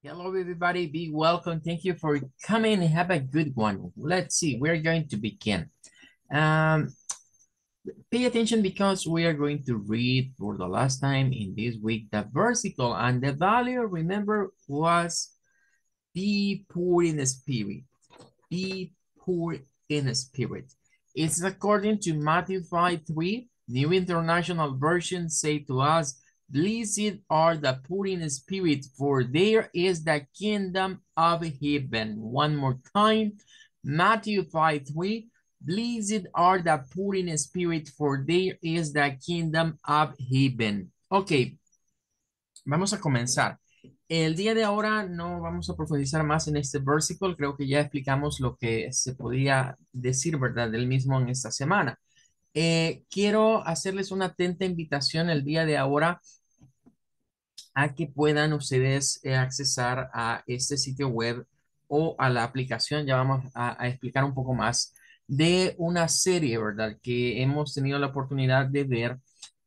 Hello, everybody. Be welcome. Thank you for coming. Have a good one. Let's see. We're going to begin. Um, pay attention because we are going to read for the last time in this week the versicle and the value, remember, was be poor in spirit. Be poor in spirit. It's according to Matthew 5 3, New International Version say to us, Blessed are the poor in spirit, for there is the kingdom of heaven. One more time, Matthew 5, 3. Blessed are the poor in spirit, for there is the kingdom of heaven. Ok, vamos a comenzar. El día de ahora no vamos a profundizar más en este versículo. Creo que ya explicamos lo que se podía decir, ¿verdad? Del mismo en esta semana. Eh, quiero hacerles una atenta invitación el día de ahora a que puedan ustedes acceder eh, accesar a este sitio web o a la aplicación. Ya vamos a, explicar un poco más de una serie, ¿verdad? Que hemos tenido la oportunidad de ver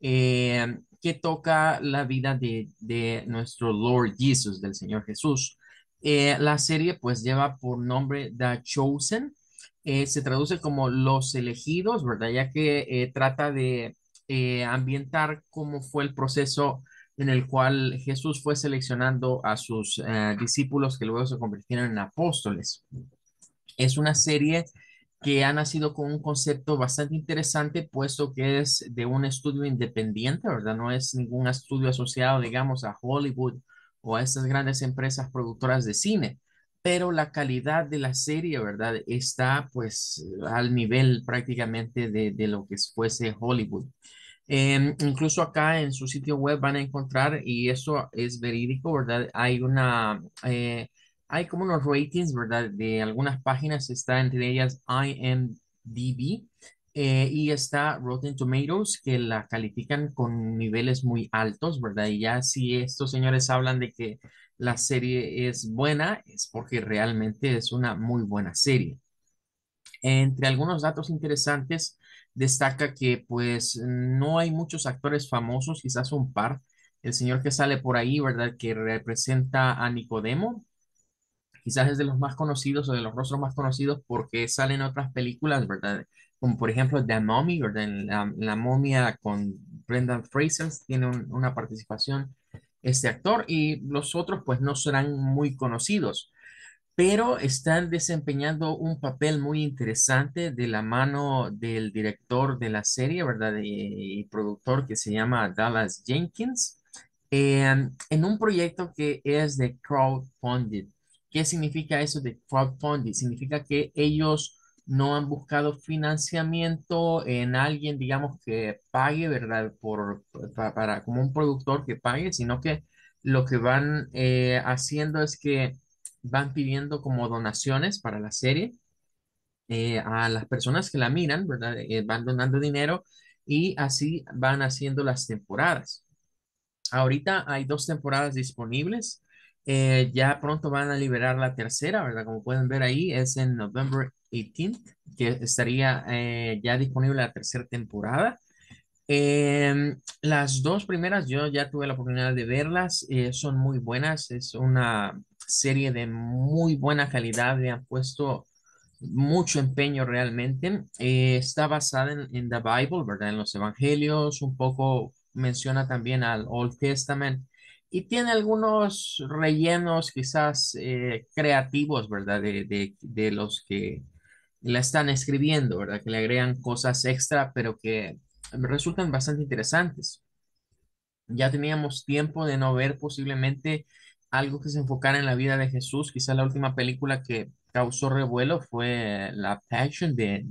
eh, que toca la vida de, nuestro Lord Jesús del Señor Jesús. Eh, la serie pues lleva por nombre The Chosen. se traduce como los elegidos, ¿verdad? Ya que trata de ambientar cómo fue el proceso en el cual Jesús fue seleccionando a sus eh, discípulos que luego se convirtieron en apóstoles. Es una serie que ha nacido con un concepto bastante interesante, puesto que es de un estudio independiente, ¿verdad? No es ningún estudio asociado, digamos, a Hollywood o a estas grandes empresas productoras de cine, pero la calidad de la serie, ¿verdad? Está pues al nivel prácticamente de, de lo que fuese Hollywood. Em, incluso acá en su sitio web van a encontrar, y eso es verídico, ¿verdad? Hay una, eh, hay como unos ratings, ¿verdad? De algunas páginas, está entre ellas IMDB eh, y está Rotten Tomatoes, que la califican con niveles muy altos, ¿verdad? Y ya si estos señores hablan de que la serie es buena, es porque realmente es una muy buena serie. Entre algunos datos interesantes, destaca que pues no hay muchos actores famosos, quizás un par. El señor que sale por ahí, ¿verdad? Que representa a Nicodemo, quizás es de los más conocidos o de los rostros más conocidos porque salen otras películas, ¿verdad? Como por ejemplo The Mummy, ¿verdad? La, momia con Brendan Fraser tiene una participación este actor y los otros pues no serán muy conocidos pero están desempeñando un papel muy interesante de la mano del director de la serie, ¿verdad? Eh, y, productor que se llama Dallas Jenkins, em, en, un proyecto que es de crowdfunded. ¿Qué significa eso de crowdfunded? Significa que ellos no han buscado financiamiento en alguien, digamos, que pague, ¿verdad? Por, para, como un productor que pague, sino que lo que van eh, haciendo es que van pidiendo como donaciones para la serie eh, a las personas que la miran, ¿verdad? Eh, van donando dinero y así van haciendo las temporadas. Ahorita hay dos temporadas disponibles. Eh, ya pronto van a liberar la tercera, ¿verdad? Como pueden ver ahí, es en November 18th, que estaría ya disponible la tercera temporada. Em, las dos primeras yo ya tuve la oportunidad de verlas, son muy buenas, es una serie de muy buena calidad, le han puesto mucho empeño realmente. Eh, está basada en, la The Bible, ¿verdad? En los Evangelios, un poco menciona también al Old Testament y tiene algunos rellenos quizás eh, creativos, ¿verdad? De, de, los que la están escribiendo, ¿verdad? Que le agregan cosas extra, pero que resultan bastante interesantes. Ya teníamos tiempo de no ver posiblemente algo que se enfocara en la vida de Jesús. Quizá la última película que causó revuelo fue La Passion de,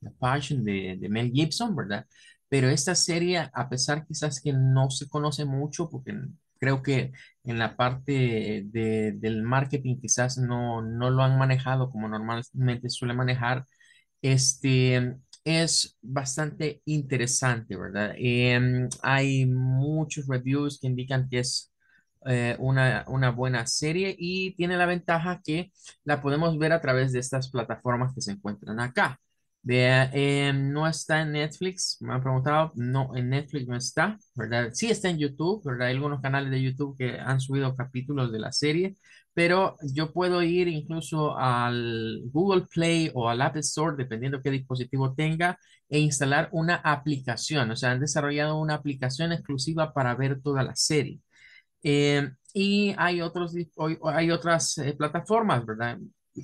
la Passion de, Mel Gibson, ¿verdad? Pero esta serie, a pesar quizás que no se conoce mucho, porque creo que en la parte del marketing quizás no, lo han manejado como normalmente suele manejar, este, es bastante interesante, ¿verdad? Em, hay muchos reviews que indican que es eh, una, una, buena serie y tiene la ventaja que la podemos ver a través de estas plataformas que se encuentran acá. Eh, no está en Netflix, me han preguntado, no, en Netflix no está, ¿verdad? Sí está en YouTube, ¿verdad? Hay algunos canales de YouTube que han subido capítulos de la serie, pero yo puedo ir incluso al Google Play o al App Store, dependiendo qué dispositivo tenga, e instalar una aplicación, o sea, han desarrollado una aplicación exclusiva para ver toda la serie. Eh, y hay, otros, hay otras eh, plataformas, ¿verdad?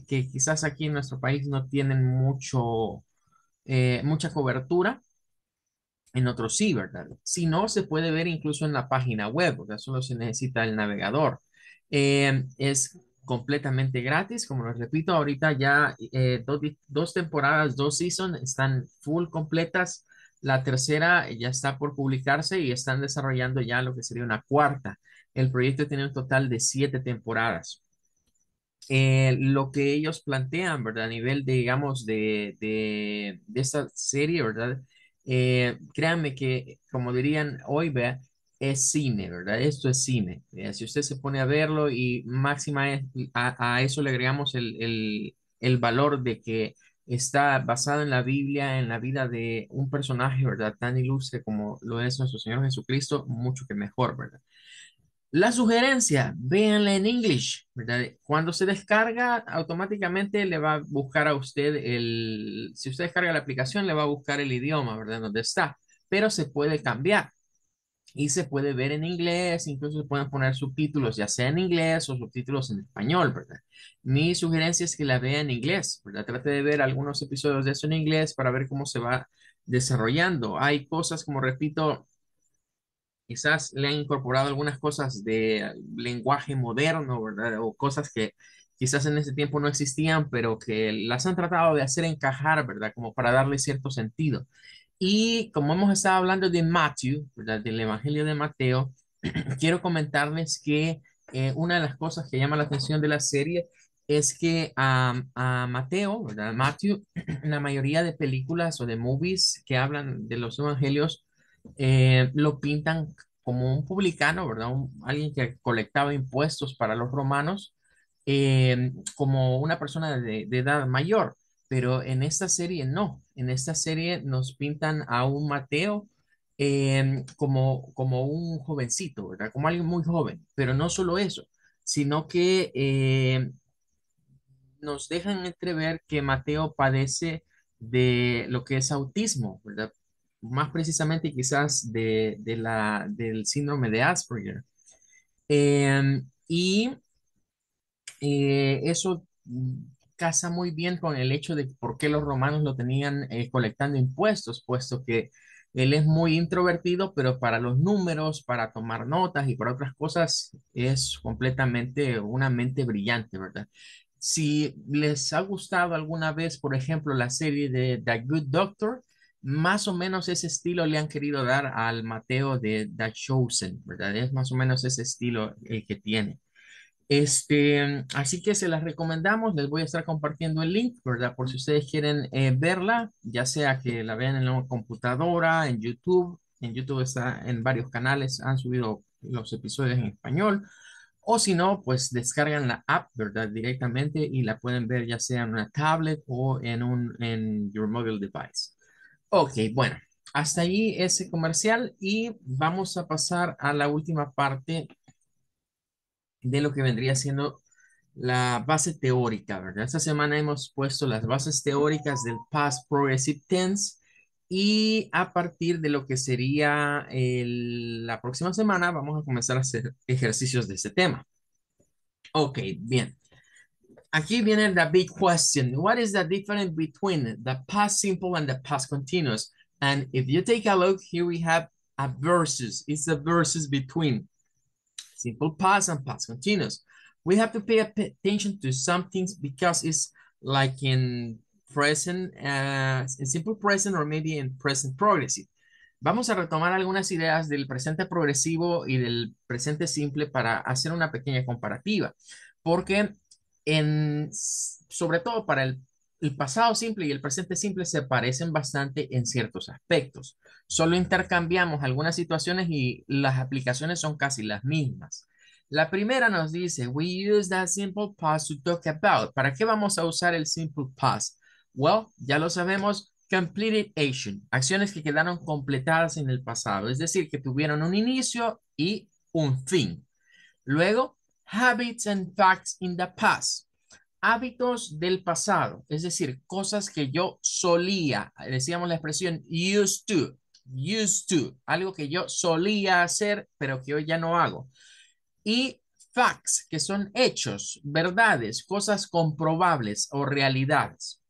Que quizás aquí en nuestro país no tienen mucho, eh, mucha cobertura. En otros sí, ¿verdad? Si no, se puede ver incluso en la página web, sea, Solo se necesita el navegador. es completamente gratis, como les repito, ahorita ya dos, dos, temporadas, dos seasons están full completas. La tercera ya está por publicarse y están desarrollando ya lo que sería una cuarta. El proyecto tiene un total de siete temporadas. Eh, lo que ellos plantean, ¿verdad? A nivel, de, digamos, de, de, de esta serie, ¿verdad? Eh, créanme que, como dirían hoy, es cine, ¿verdad? Esto es cine. Eh, si usted se pone a verlo y máxima a, a, eso le agregamos el, el, el, valor de que está basado en la Biblia, en la vida de un personaje, ¿verdad? Tan ilustre como lo es nuestro Señor Jesucristo, mucho que mejor, ¿verdad? La sugerencia, véanla en inglés, ¿verdad? Cuando se descarga, automáticamente le va a buscar a usted el, si usted descarga la aplicación, le va a buscar el idioma, ¿verdad? Donde está, pero se puede cambiar y se puede ver en inglés, incluso se pueden poner subtítulos, ya sea en inglés o subtítulos en español, ¿verdad? Mi sugerencia es que la vea en inglés, ¿verdad? Trate de ver algunos episodios de eso en inglés para ver cómo se va desarrollando. Hay cosas, como repito, quizás le han incorporado algunas cosas de ah, lenguaje moderno, ¿verdad? O cosas que quizás en ese tiempo no existían, pero que las han tratado de hacer encajar, ¿verdad? Como para darle cierto sentido. Y como hemos estado hablando de Matthew, ¿verdad? Del Evangelio de Mateo, quiero comentarles que eh, una de las cosas que llama la atención de la serie es que a Mateo, ¿verdad? Matthew, la mayoría de películas o de movies que hablan de los evangelios eh, lo pintan como un publicano, ¿verdad? alguien que colectaba impuestos para los romanos, eh, como una persona de, edad mayor, pero en esta serie no, en esta serie nos pintan a un Mateo eh, como, como un jovencito, ¿verdad? Como alguien muy joven, pero no solo eso, sino que nos dejan entrever que Mateo padece de lo que es autismo, ¿verdad? más precisamente quizás de, la, del síndrome de Asperger. Em, y eh, eso casa muy bien con el hecho de por qué los romanos lo tenían eh, colectando impuestos, puesto que él es muy introvertido, pero para los números, para tomar notas y para otras cosas, es completamente una mente brillante, ¿verdad? Si les ha gustado alguna vez, por ejemplo, la serie de The Good Doctor, más o menos ese estilo le han querido dar al Mateo de The Chosen, ¿verdad? Es más o menos ese estilo el eh, que tiene. Este, así que se las recomendamos, les voy a estar compartiendo el link, ¿verdad? Por si ustedes quieren eh, verla, ya sea que la vean en la computadora, en YouTube, en YouTube está en varios canales, han subido los episodios en español, o si no, pues descargan la app, ¿verdad? Directamente y la pueden ver ya sea en una tablet o en un en your mobile device. Ok, bueno, hasta allí ese comercial y vamos a pasar a la última parte de lo que vendría siendo la base teórica, ¿verdad? Esta semana hemos puesto las bases teóricas del Past Progressive Tense y a partir de lo que sería la próxima semana vamos a comenzar a hacer ejercicios de ese tema. Ok, bien. Aquí viene the big question. What is the difference between the past simple and the past continuous? And if you take a look, here we have a versus. It's a versus between simple past and past continuous. We have to pay attention to some things because it's like in present, uh, in simple present or maybe in present progressive. Vamos a retomar algunas ideas del presente progresivo y del presente simple para hacer una pequeña comparativa, porque sobre todo para el, el pasado simple y el presente simple se parecen bastante en ciertos aspectos. Solo intercambiamos algunas situaciones y las aplicaciones son casi las mismas. La primera nos dice, we use that simple past to talk about. ¿Para qué vamos a usar el simple past? Well, ya lo sabemos, completed action. Acciones que quedaron completadas en el pasado. Es decir, que tuvieron un inicio y un fin. Luego, habits and facts in the past. Hábitos del pasado, es decir, cosas que yo solía, decíamos la expresión used to, used to, algo que yo solía hacer, pero que hoy ya no hago. Y facts, que son hechos, verdades, cosas comprobables o realidades.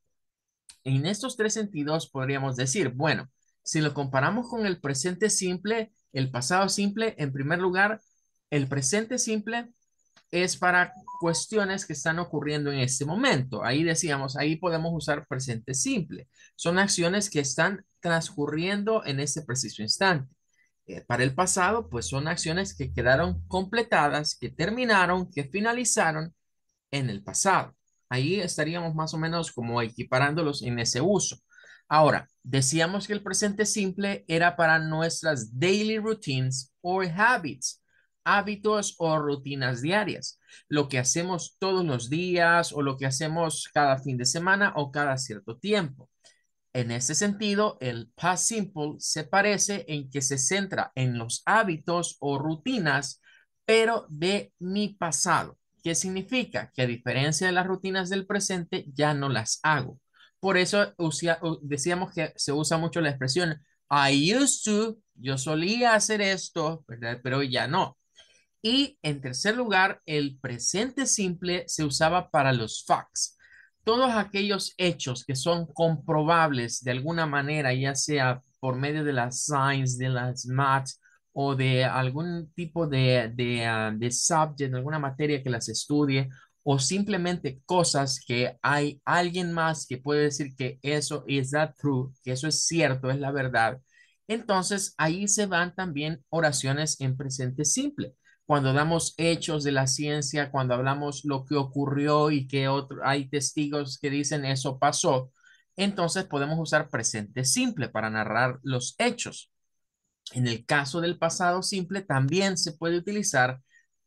En estos tres sentidos podríamos decir, bueno, si lo comparamos con el presente simple, el pasado simple, en primer lugar, el presente simple es para cuestiones que están ocurriendo en este momento. Ahí decíamos, ahí podemos usar presente simple. Son acciones que están transcurriendo en este preciso instante. Eh, para el pasado, pues son acciones que quedaron completadas, que terminaron, que finalizaron en el pasado. Ahí estaríamos más o menos como equiparándolos en ese uso. Ahora, decíamos que el presente simple era para nuestras daily routines or habits hábitos o rutinas diarias, lo que hacemos todos los días o lo que hacemos cada fin de semana o cada cierto tiempo. En ese sentido, el past simple se parece en que se centra en los hábitos o rutinas, pero de mi pasado, que significa que a diferencia de las rutinas del presente, ya no las hago. Por eso decíamos que se usa mucho la expresión I used to, yo solía hacer esto, pero ya no. Y en tercer lugar, el presente simple se usaba para los facts. Todos aquellos hechos que son comprobables de alguna manera, ya sea por medio de las signs, de las maths o de algún tipo de, de, ah, de subject, alguna materia que las estudie o simplemente cosas que hay alguien más que puede decir que eso is that true, que eso es cierto, es la verdad. Entonces ahí se van también oraciones en presente simple cuando damos hechos de la ciencia, cuando hablamos lo que ocurrió y que otro, hay testigos que dicen eso pasó, entonces podemos usar presente simple para narrar los hechos. En el caso del pasado simple también se puede utilizar,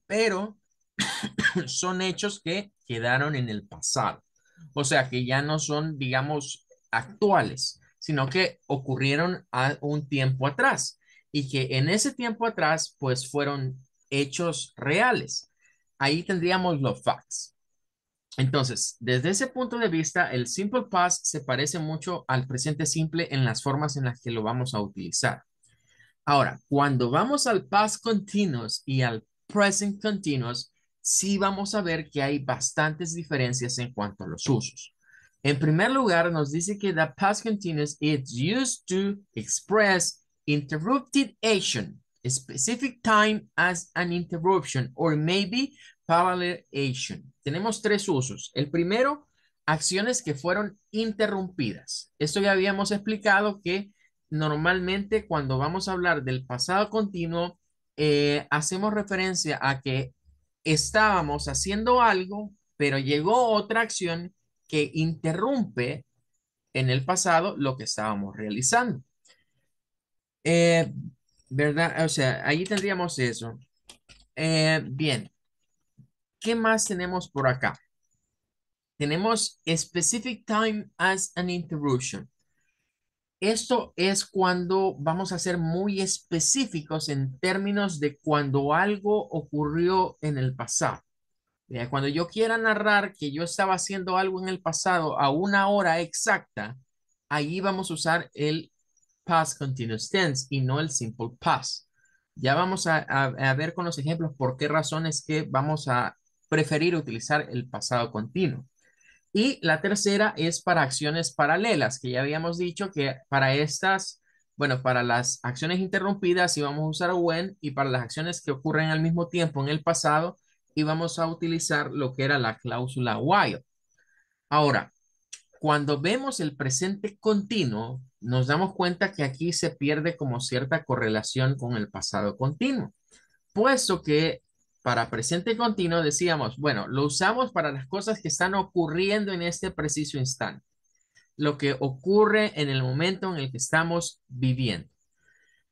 pero son hechos que quedaron en el pasado. O sea, que ya no son, digamos, actuales, sino que ocurrieron a un tiempo atrás y que en ese tiempo atrás, pues fueron hechos reales. Ahí tendríamos los facts. Entonces, desde ese punto de vista, el simple past se parece mucho al presente simple en las formas en las que lo vamos a utilizar. Ahora, cuando vamos al past continuous y al present continuous, sí vamos a ver que hay bastantes diferencias en cuanto a los usos. En primer lugar, nos dice que the past continuous is used to express interrupted action specific time as an interruption or maybe parallel Tenemos tres usos. El primero, acciones que fueron interrumpidas. Esto ya habíamos explicado que normalmente cuando vamos a hablar del pasado continuo, eh, hacemos referencia a que estábamos haciendo algo, pero llegó otra acción que interrumpe en el pasado lo que estábamos realizando. Eh, ¿Verdad? O sea, ahí tendríamos eso. Eh, bien. ¿Qué más tenemos por acá? Tenemos specific time as an interruption. Esto es cuando vamos a ser muy específicos en términos de cuando algo ocurrió en el pasado. Cuando yo quiera narrar que yo estaba haciendo algo en el pasado a una hora exacta, ahí vamos a usar el past continuous tense y no el simple past. Ya vamos a, ver con los ejemplos por qué razones que vamos a preferir utilizar el pasado continuo. Y la tercera es para acciones paralelas, que ya habíamos dicho que para estas, bueno, para las acciones interrumpidas íbamos a usar when y para las acciones que ocurren al mismo tiempo en el pasado íbamos a utilizar lo que era la cláusula while. Ahora, cuando vemos el presente continuo, nos damos cuenta que aquí se pierde como cierta correlación con el pasado continuo, puesto que para presente continuo decíamos, bueno, lo usamos para las cosas que están ocurriendo en este preciso instante, lo que ocurre en el momento en el que estamos viviendo.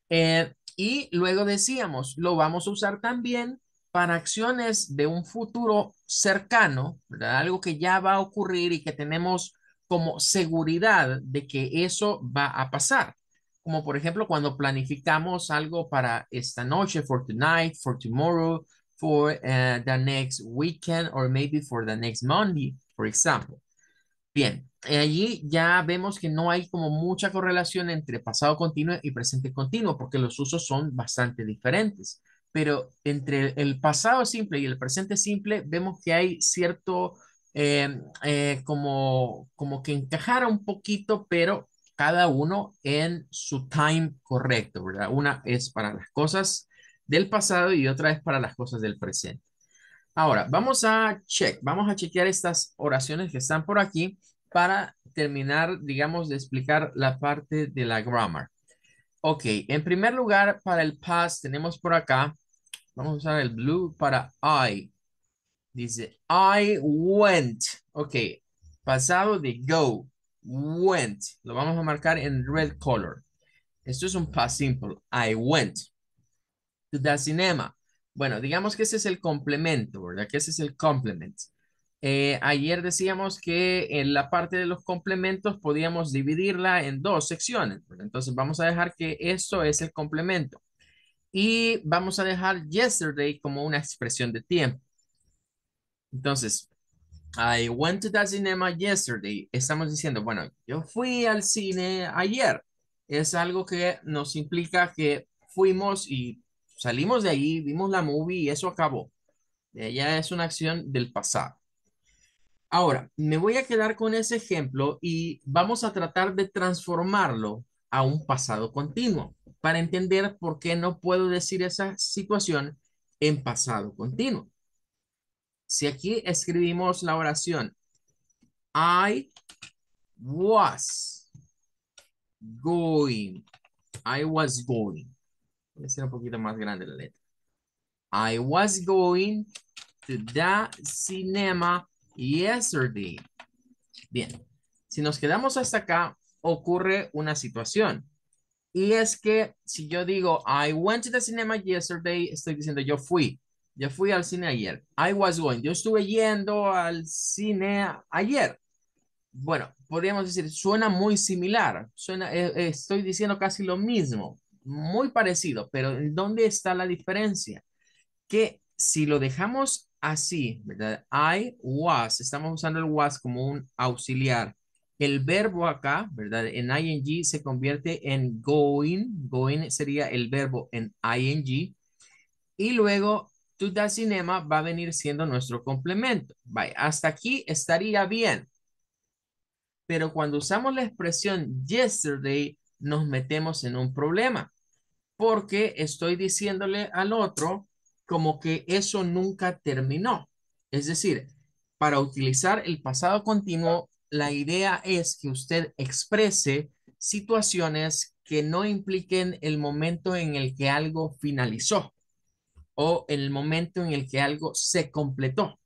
Eh, y luego decíamos, lo vamos a usar también para acciones de un futuro cercano, algo que ya va a ocurrir y que tenemos como seguridad de que eso va a pasar. Como por ejemplo cuando planificamos algo para esta noche, for tonight, for tomorrow, for eh, the next weekend or maybe for the next Monday, for example. Bien, eh, allí ya vemos que no hay como mucha correlación entre pasado continuo y presente continuo porque los usos son bastante diferentes. Pero entre el pasado simple y el presente simple vemos que hay cierto eh, eh, como, como que encajara un poquito, pero cada uno en su time correcto, ¿verdad? Una es para las cosas del pasado y otra es para las cosas del presente. Ahora, vamos a check, vamos a chequear estas oraciones que están por aquí para terminar, digamos, de explicar la parte de la grammar. Ok, en primer lugar, para el past tenemos por acá, vamos a usar el blue para I. Dice, I went. Ok, pasado de go, went. Lo vamos a marcar en red color. Esto es un past simple. I went to the cinema. Bueno, digamos que ese es el complemento, ¿verdad? Que ese es el complemento. Eh, ayer decíamos que en la parte de los complementos podíamos dividirla en dos secciones. Entonces vamos a dejar que esto es el complemento. Y vamos a dejar yesterday como una expresión de tiempo. Entonces, I went to the cinema yesterday. Estamos diciendo, bueno, yo fui al cine ayer. Es algo que nos implica que fuimos y salimos de ahí, vimos la movie y eso acabó. Ya es una acción del pasado. Ahora, me voy a quedar con ese ejemplo y vamos a tratar de transformarlo a un pasado continuo para entender por qué no puedo decir esa situación en pasado continuo. Si aquí escribimos la oración, I was going. I was going. Voy a hacer un poquito más grande la letra. I was going to the cinema yesterday. Bien, si nos quedamos hasta acá, ocurre una situación. Y es que si yo digo, I went to the cinema yesterday, estoy diciendo yo fui. Ya fui al cine ayer. I was going. Yo estuve yendo al cine ayer. Bueno, podríamos decir, suena muy similar. Suena, eh, eh, estoy diciendo casi lo mismo. Muy parecido, pero ¿dónde está la diferencia? Que si lo dejamos así, ¿verdad? I was, estamos usando el was como un auxiliar. El verbo acá, ¿verdad? En ing se convierte en going. Going sería el verbo en ing. Y luego To Cinema va a venir siendo nuestro complemento. Vaya, Hasta aquí estaría bien. Pero cuando usamos la expresión yesterday, nos metemos en un problema. Porque estoy diciéndole al otro como que eso nunca terminó. Es decir, para utilizar el pasado continuo, la idea es que usted exprese situaciones que no impliquen el momento en el que algo finalizó o el momento en el que algo se completó.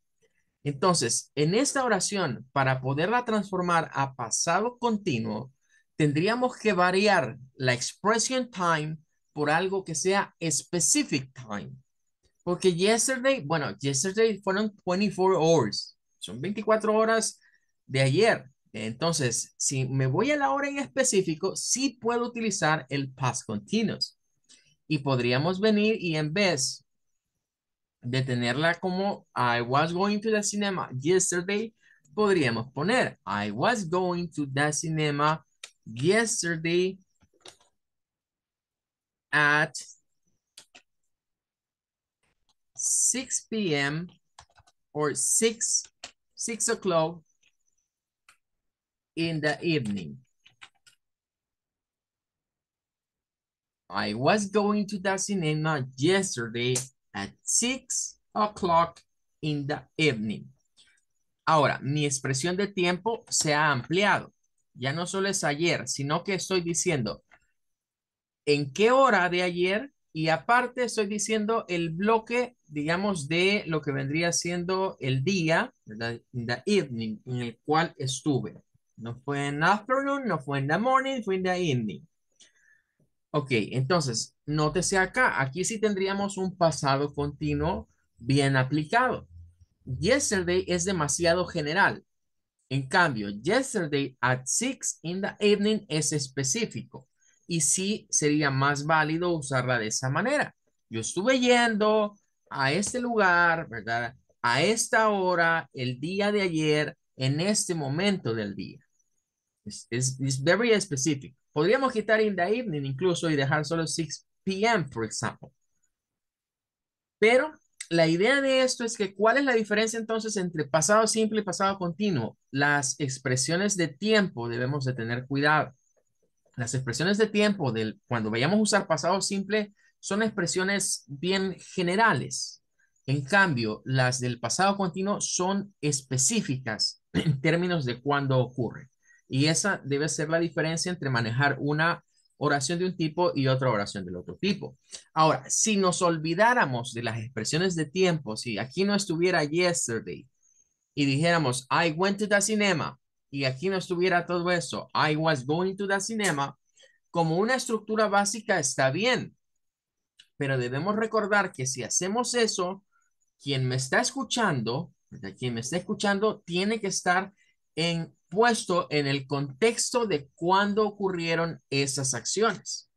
Entonces, en esta oración, para poderla transformar a pasado continuo, tendríamos que variar la expresión time por algo que sea specific time. Porque yesterday, bueno, yesterday fueron 24 hours. Son 24 horas de ayer. Entonces, si me voy a la hora en específico, sí puedo utilizar el past continuous. Y podríamos venir y en vez de tenerla como I was going to the cinema yesterday, podríamos poner I was going to the cinema yesterday at 6 p.m. or 6, 6 o'clock in the evening. I was going to the cinema yesterday at six o'clock in the evening. Ahora, mi expresión de tiempo se ha ampliado. Ya no solo es ayer, sino que estoy diciendo en qué hora de ayer y aparte estoy diciendo el bloque, digamos, de lo que vendría siendo el día, In the evening, en el cual estuve. No fue en afternoon, no fue en the morning, fue en the evening. Ok, entonces, nótese acá, aquí sí tendríamos un pasado continuo bien aplicado. Yesterday es demasiado general. En cambio, yesterday at six in the evening es específico. Y sí sería más válido usarla de esa manera. Yo estuve yendo a este lugar, ¿verdad? A esta hora, el día de ayer, en este momento del día. Es very específico. Podríamos quitar in the evening incluso y dejar solo 6 p.m., por ejemplo. Pero la idea de esto es que cuál es la diferencia entonces entre pasado simple y pasado continuo. Las expresiones de tiempo debemos de tener cuidado. Las expresiones de tiempo del, cuando vayamos a usar pasado simple son expresiones bien generales. En cambio, las del pasado continuo son específicas en términos de cuándo ocurre. Y esa debe ser la diferencia entre manejar una oración de un tipo y otra oración del otro tipo. Ahora, si nos olvidáramos de las expresiones de tiempo, si aquí no estuviera yesterday y dijéramos, I went to the cinema, y aquí no estuviera todo eso, I was going to the cinema, como una estructura básica está bien, pero debemos recordar que si hacemos eso, quien me está escuchando, quien me está escuchando tiene que estar en puesto en el contexto de cuándo ocurrieron esas acciones.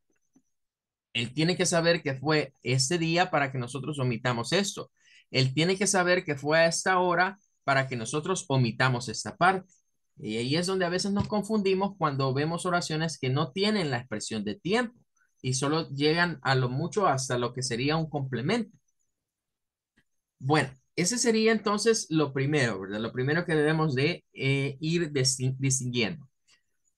Él tiene que saber que fue este día para que nosotros omitamos esto. Él tiene que saber que fue a esta hora para que nosotros omitamos esta parte. Y ahí es donde a veces nos confundimos cuando vemos oraciones que no tienen la expresión de tiempo y solo llegan a lo mucho hasta lo que sería un complemento. Bueno, ese sería entonces lo primero, ¿verdad? Lo primero que debemos de eh, ir distinguiendo.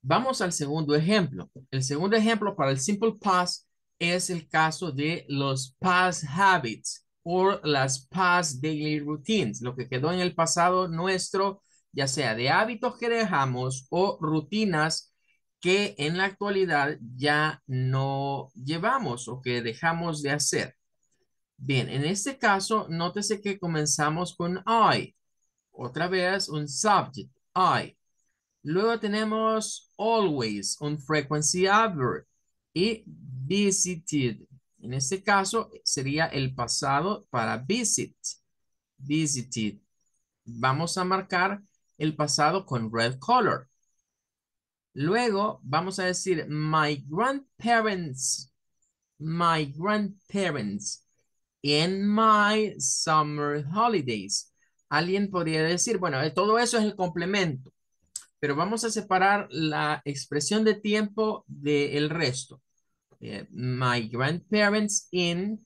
Vamos al segundo ejemplo. El segundo ejemplo para el simple past es el caso de los past habits o las past daily routines, lo que quedó en el pasado nuestro, ya sea de hábitos que dejamos o rutinas que en la actualidad ya no llevamos o que dejamos de hacer. Bien, en este caso, nótese que comenzamos con I. Otra vez, un subject, I. Luego tenemos always, un frequency adverb. Y visited. En este caso, sería el pasado para visit. Visited. Vamos a marcar el pasado con red color. Luego vamos a decir my grandparents. My grandparents in my summer holidays. Alguien podría decir, bueno, eh, todo eso es el complemento, pero vamos a separar la expresión de tiempo del resto. Eh, my grandparents in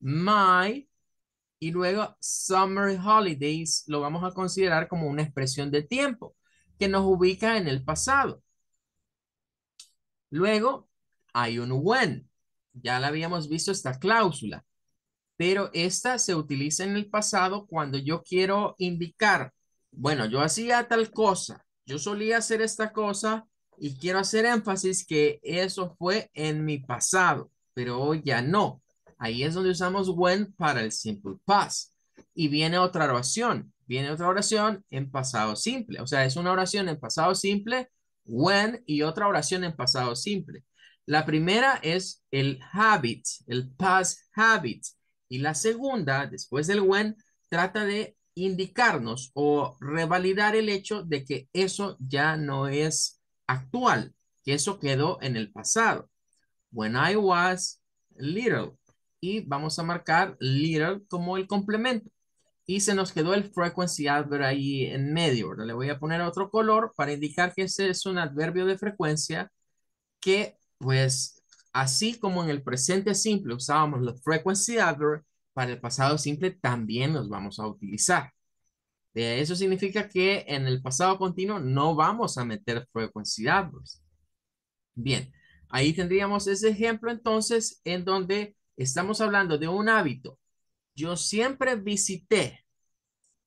my y luego summer holidays lo vamos a considerar como una expresión de tiempo que nos ubica en el pasado. Luego hay un when. Ya la habíamos visto esta cláusula pero esta se utiliza en el pasado cuando yo quiero indicar, bueno, yo hacía tal cosa, yo solía hacer esta cosa y quiero hacer énfasis que eso fue en mi pasado, pero hoy ya no. Ahí es donde usamos when para el simple past. Y viene otra oración, viene otra oración en pasado simple. O sea, es una oración en pasado simple, when y otra oración en pasado simple. La primera es el habit, el past habit. Y la segunda, después del when, trata de indicarnos o revalidar el hecho de que eso ya no es actual, que eso quedó en el pasado. When I was little. Y vamos a marcar little como el complemento. Y se nos quedó el frequency adverb ahí en medio. ¿verdad? Le voy a poner otro color para indicar que ese es un adverbio de frecuencia que pues Así como en el presente simple usábamos los frequency adverbs para el pasado simple también los vamos a utilizar. Eso significa que en el pasado continuo no vamos a meter frequency adverbs. Bien, ahí tendríamos ese ejemplo entonces en donde estamos hablando de un hábito. Yo siempre visité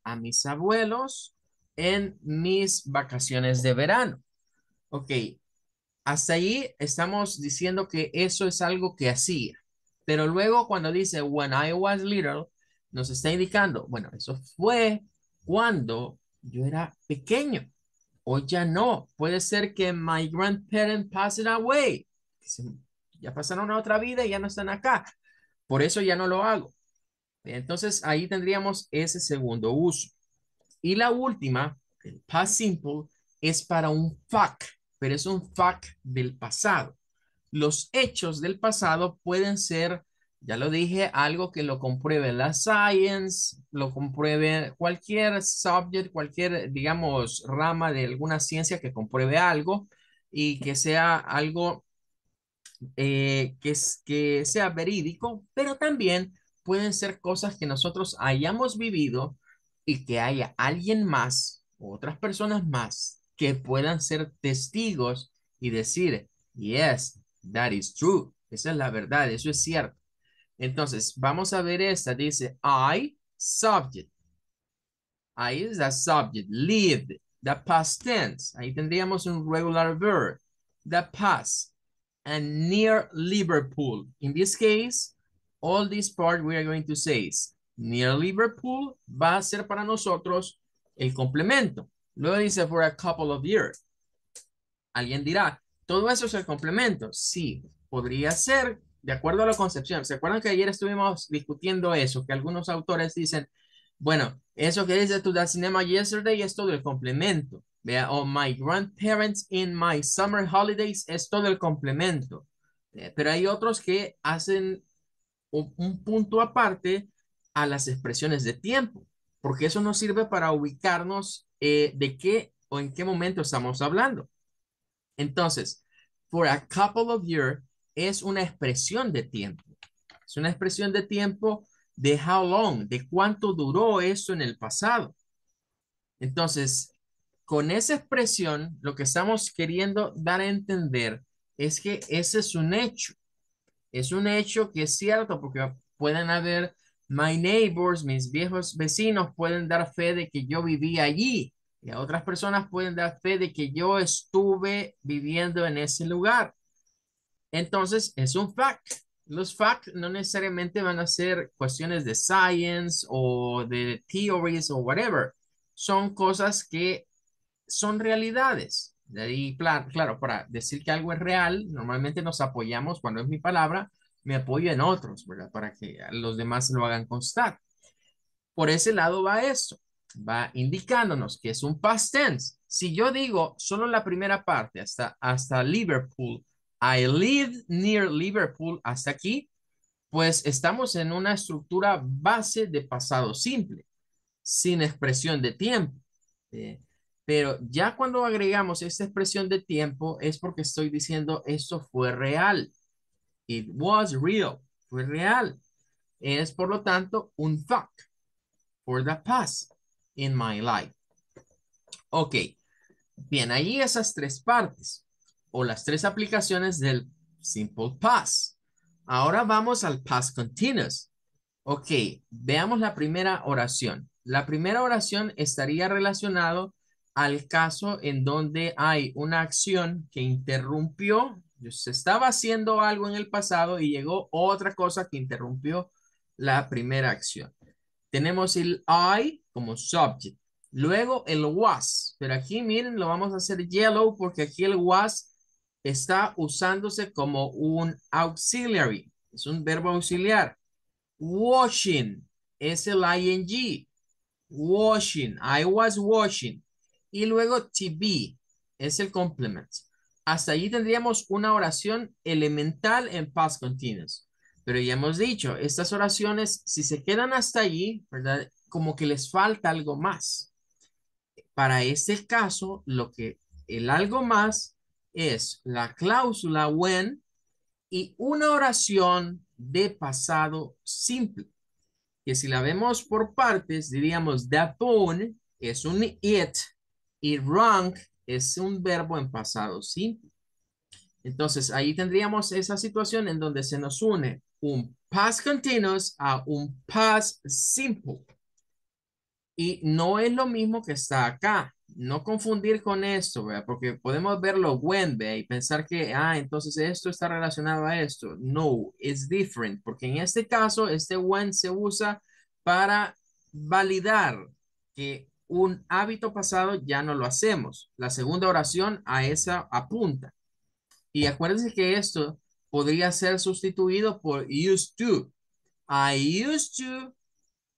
a mis abuelos en mis vacaciones de verano. Ok, hasta ahí estamos diciendo que eso es algo que hacía. Pero luego cuando dice, when I was little, nos está indicando, bueno, eso fue cuando yo era pequeño. O ya no. Puede ser que my grandparent passed away. Ya pasaron a otra vida y ya no están acá. Por eso ya no lo hago. Entonces ahí tendríamos ese segundo uso. Y la última, el past simple, es para un fact pero es un fact del pasado. Los hechos del pasado pueden ser, ya lo dije, algo que lo compruebe la science, lo compruebe cualquier subject, cualquier, digamos, rama de alguna ciencia que compruebe algo y que sea algo eh, que, que sea verídico, pero también pueden ser cosas que nosotros hayamos vivido y que haya alguien más, otras personas más, que puedan ser testigos y decir, yes, that is true. Esa es la verdad, eso es cierto. Entonces, vamos a ver esta. Dice, I, subject. I is the subject, lived, the past tense. Ahí tendríamos un regular verb, the past, and near Liverpool. In this case, all this part we are going to say is near Liverpool va a ser para nosotros el complemento. Luego dice for a couple of years. Alguien dirá, todo eso es el complemento. Sí, podría ser de acuerdo a la concepción. ¿Se acuerdan que ayer estuvimos discutiendo eso? Que algunos autores dicen, bueno, eso que dice to the cinema yesterday es todo el complemento. Vea, o oh, my grandparents in my summer holidays es todo el complemento. Eh, pero hay otros que hacen un, punto aparte a las expresiones de tiempo, porque eso nos sirve para ubicarnos eh, de qué o en qué momento estamos hablando. Entonces, for a couple of years es una expresión de tiempo. Es una expresión de tiempo de how long, de cuánto duró eso en el pasado. Entonces, con esa expresión, lo que estamos queriendo dar a entender es que ese es un hecho. Es un hecho que es cierto porque pueden haber My neighbors, mis viejos vecinos pueden dar fe de que yo viví allí y otras personas pueden dar fe de que yo estuve viviendo en ese lugar. Entonces, es un fact. Los facts no necesariamente van a ser cuestiones de science o de theories o whatever. Son cosas que son realidades. De ahí, claro, para decir que algo es real, normalmente nos apoyamos cuando es mi palabra me apoyo en otros, ¿verdad? Para que los demás lo hagan constar. Por ese lado va esto, va indicándonos que es un past tense. Si yo digo solo la primera parte hasta, hasta Liverpool, I live near Liverpool hasta aquí, pues estamos en una estructura base de pasado simple, sin expresión de tiempo. Eh, pero ya cuando agregamos esta expresión de tiempo es porque estoy diciendo esto fue real. It was real. Fue real. Es, por lo tanto, un fact for the past in my life. Ok. Bien, ahí esas tres partes o las tres aplicaciones del simple past. Ahora vamos al past continuous. Ok, veamos la primera oración. La primera oración estaría relacionado al caso en donde hay una acción que interrumpió se estaba haciendo algo en el pasado y llegó otra cosa que interrumpió la primera acción. Tenemos el I como subject. Luego el was. Pero aquí miren, lo vamos a hacer yellow porque aquí el was está usándose como un auxiliary. Es un verbo auxiliar. Washing es el ing. Washing. I was washing. Y luego to es el complemento. Hasta allí tendríamos una oración elemental en past continuous. Pero ya hemos dicho, estas oraciones, si se quedan hasta allí, ¿verdad? Como que les falta algo más. Para este caso, lo que el algo más es la cláusula when y una oración de pasado simple. Que si la vemos por partes, diríamos that bone es un it y rank es un verbo en pasado simple. Entonces, ahí tendríamos esa situación en donde se nos une un past continuous a un past simple. Y no es lo mismo que está acá. No confundir con esto, ¿verdad? porque podemos verlo when y pensar que, ah, entonces esto está relacionado a esto. No, it's different, porque en este caso, este when se usa para validar que un hábito pasado, ya no lo hacemos. La segunda oración a esa apunta. Y acuérdense que esto podría ser sustituido por used to. I used to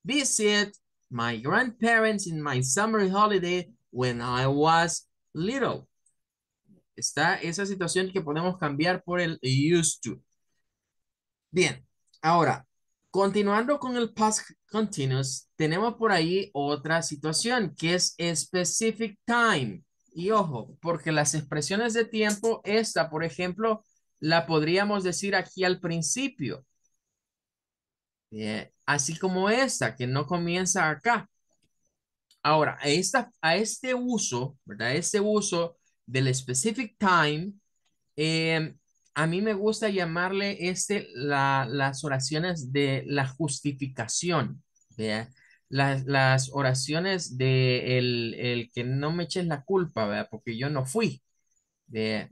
visit my grandparents in my summer holiday when I was little. Está esa situación que podemos cambiar por el used to. Bien, ahora, continuando con el past continuous, tenemos por ahí otra situación que es specific time. Y ojo, porque las expresiones de tiempo, esta, por ejemplo, la podríamos decir aquí al principio. Eh, así como esta, que no comienza acá. Ahora, a, esta, a este uso, ¿verdad? Este uso del specific time, eh, a mí me gusta llamarle este la, las oraciones de la justificación, ¿verdad? Las, oraciones de el, el, que no me eches la culpa, porque yo no fui. de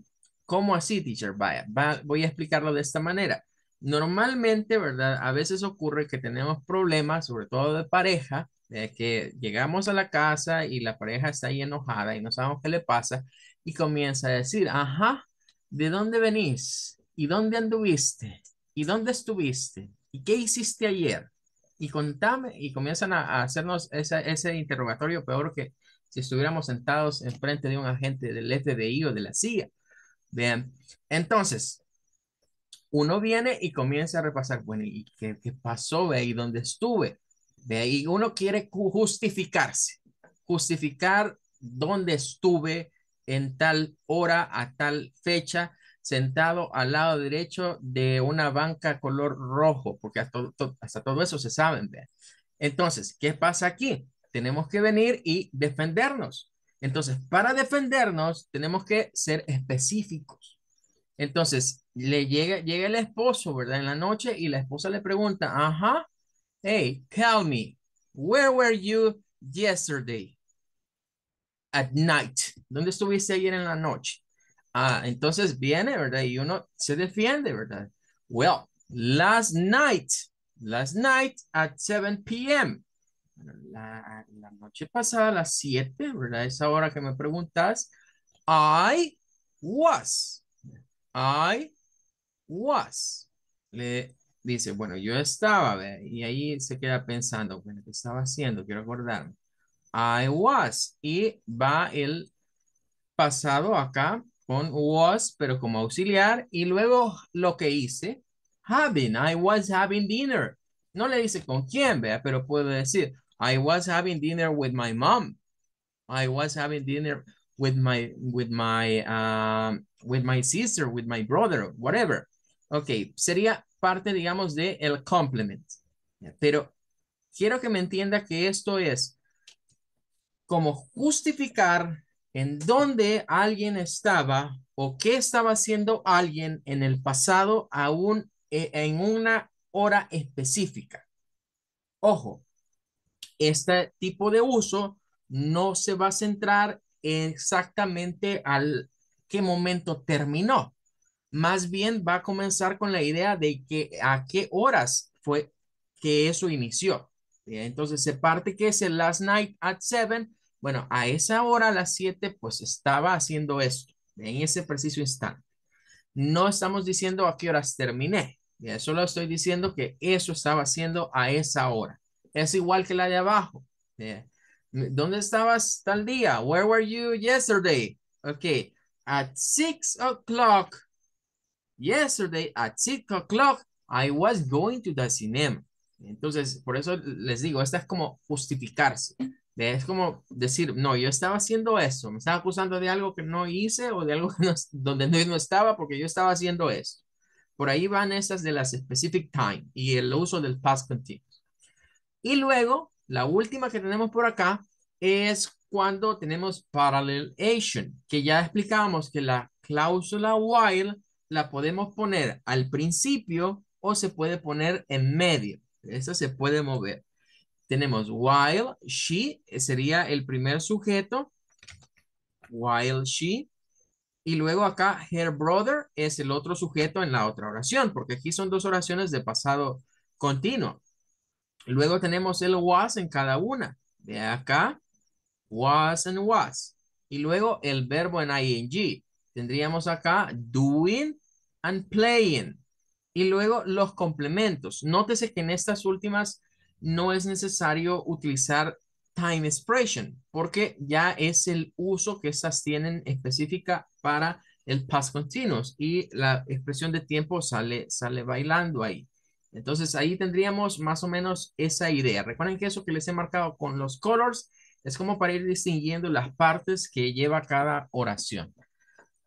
¿Cómo así, teacher? Vaya, va, voy a explicarlo de esta manera. Normalmente, ¿verdad? A veces ocurre que tenemos problemas, sobre todo de pareja, que llegamos a la casa y la pareja está ahí enojada y no sabemos qué le pasa y comienza a decir, ajá, ¿De dónde venís? ¿Y dónde anduviste? ¿Y dónde estuviste? ¿Y qué hiciste ayer? Y contame, y comienzan a, hacernos ese interrogatorio peor que si estuviéramos sentados enfrente de un agente del FBI o de la CIA. Bien, entonces, uno viene y comienza a repasar, bueno, ¿y qué, pasó? ¿Ve ahí dónde estuve? ¿Ve ahí? Uno quiere justificarse, justificar dónde estuve, en tal hora a tal fecha sentado al lado derecho de una banca color rojo, porque hasta, todo eso se sabe. Entonces, ¿qué pasa aquí? Tenemos que venir y defendernos. Entonces, para defendernos, tenemos que ser específicos. Entonces, le llega, llega el esposo, ¿verdad? En la noche y la esposa le pregunta, ajá, hey, tell me, where were you yesterday? at night. ¿Dónde estuviste ayer en la noche? Ah, entonces viene, ¿verdad? Y uno se defiende, ¿verdad? Well, last night, last night at 7 p.m. La, noche pasada a las 7, ¿verdad? Esa hora que me preguntas, I was, I was. Le dice, bueno, yo estaba, y ahí se queda pensando, bueno, ¿qué estaba haciendo? Quiero acordarme. I was. Y va el pasado acá con was, pero como auxiliar. Y luego lo que hice, having. I was having dinner. No le dice con quién, vea, pero puedo decir, I was having dinner with my mom. I was having dinner with my, with my, um, with my sister, with my brother, whatever. Ok, sería parte, digamos, de el complement. Pero quiero que me entienda que esto es como justificar en dónde alguien estaba o qué estaba haciendo alguien en el pasado aún eh, en una hora específica. Ojo, este tipo de uso no se va a centrar exactamente al qué momento terminó. Más bien va a comenzar con la idea de que a qué horas fue que eso inició. Entonces se parte que es el last night at seven bueno, a esa hora, a las 7, pues estaba haciendo esto, en ese preciso instante. No estamos diciendo a qué horas terminé, solo estoy diciendo que eso estaba haciendo a esa hora. Es igual que la de abajo. Eh, ¿Dónde estabas tal día? Where were you yesterday? Ok, at six o'clock. Yesterday, at 6 o'clock, I was going to the cinema. Entonces, por eso les digo, esta es como justificarse. Es como decir, no, yo estaba haciendo eso, me estaba acusando de algo que no hice o de algo donde no, estaba porque yo estaba haciendo eso. Por ahí van esas de las specific time y el uso del past continuous. Y luego, la última que tenemos por acá es cuando tenemos parallel action, que ya explicamos que la cláusula while la podemos poner al principio o se puede poner en medio. Eso se puede mover. Tenemos while she, sería el primer sujeto. While she. Y luego acá, her brother es el otro sujeto en la otra oración, porque aquí son dos oraciones de pasado continuo. Luego tenemos el was en cada una. De acá, was and was. Y luego el verbo en ing. Tendríamos acá doing and playing. Y luego los complementos. Nótese que en estas últimas no es necesario utilizar time expression porque ya es el uso que estas tienen específica para el past continuous y la expresión de tiempo sale, sale bailando ahí. Entonces ahí tendríamos más o menos esa idea. Recuerden que eso que les he marcado con los colors es como para ir distinguiendo las partes que lleva cada oración.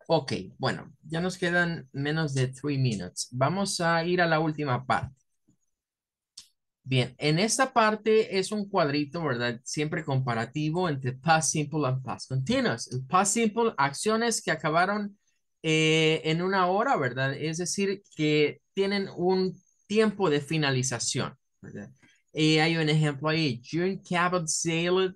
Ok, bueno, ya nos quedan menos de 3 minutes. Vamos a ir a la última parte. Bien, en esta parte es un cuadrito, ¿verdad? Siempre comparativo entre past simple and past continuous. past simple, acciones que acabaron eh, en una hora, ¿verdad? Es decir, que tienen un tiempo de finalización, ¿verdad? Y eh, hay un ejemplo ahí. June Cabot sailed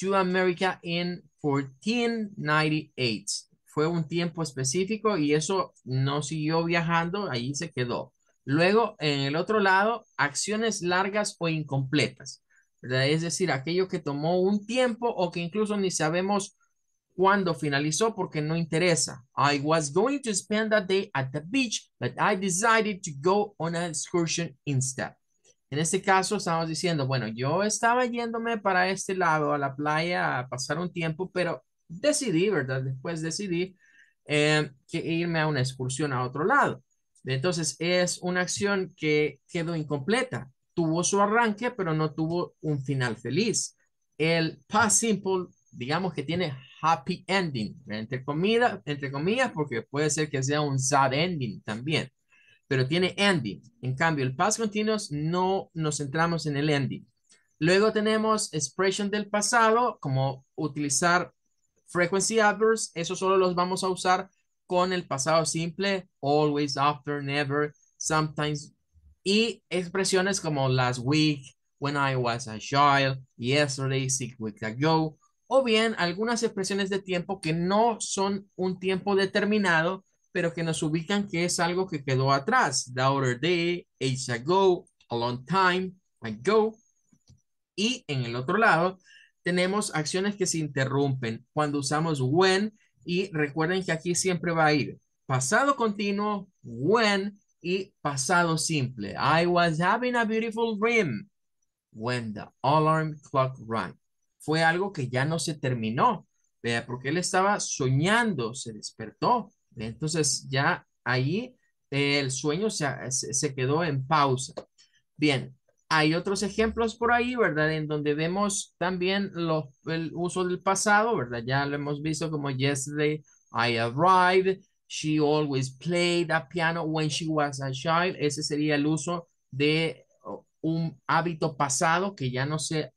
to America in 1498. Fue un tiempo específico y eso no siguió viajando, ahí se quedó. Luego, en el otro lado, acciones largas o incompletas, Es decir, aquello que tomó un tiempo o que incluso ni sabemos cuándo finalizó porque no interesa. I was going to spend that day at the beach, but I decided to go on an excursion instead. En este caso estamos diciendo, bueno, yo estaba yéndome para este lado, a la playa, a pasar un tiempo, pero decidí, ¿verdad? Después decidí eh, que irme a una excursión a otro lado. Entonces es una acción que quedó incompleta. Tuvo su arranque, pero no tuvo un final feliz. El past simple, digamos que tiene happy ending, entre comillas, entre comillas, porque puede ser que sea un sad ending también, pero tiene ending. En cambio, el past continuous no nos centramos en el ending. Luego tenemos expression del pasado, como utilizar frequency adverbs, eso solo los vamos a usar con el pasado simple, always, after, never, sometimes, y expresiones como last week, when I was a child, yesterday, six weeks ago, o bien algunas expresiones de tiempo que no son un tiempo determinado, pero que nos ubican que es algo que quedó atrás. The other day, ages ago, a long time ago. Y en el otro lado, tenemos acciones que se interrumpen. Cuando usamos when, y recuerden que aquí siempre va a ir pasado continuo, when, y pasado simple. I was having a beautiful dream when the alarm clock rang. Fue algo que ya no se terminó, porque él estaba soñando, se despertó. Entonces ya ahí el sueño se, se quedó en pausa. Bien, hay otros ejemplos por ahí, ¿verdad? En donde vemos también el uso del pasado, ¿verdad? Ya lo hemos visto como yesterday I arrived, she always played a piano when she was a child. Ese sería el uso de un hábito pasado que ya no se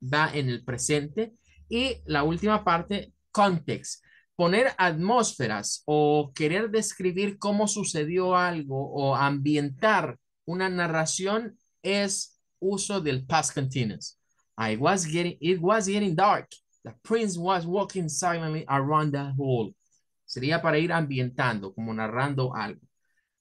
da en el presente. Y la última parte, context. Poner atmósferas o querer describir cómo sucedió algo o ambientar una narración es uso del past continuous. Ah, I was getting, it was getting dark. The prince was walking silently around the hall. Sería para ir ambientando, como narrando algo.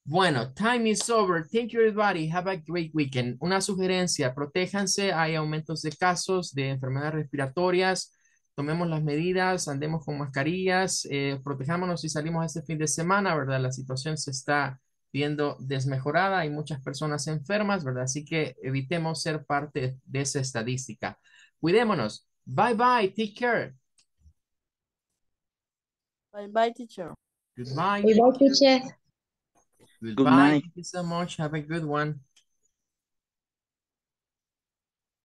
Bueno, time is over. Thank you everybody. Have a great weekend. Una sugerencia, protéjanse. Hay aumentos de casos de enfermedades respiratorias. Tomemos las medidas, andemos con mascarillas, eh, protejámonos si salimos este fin de semana, ¿verdad? La situación se está viendo desmejorada, hay muchas personas enfermas, ¿verdad? Así que evitemos ser parte de esa estadística. Cuidémonos. Bye bye, teacher. Bye bye, teacher. Goodbye. Bye teacher. Goodbye. Thank you so much. Have a good one.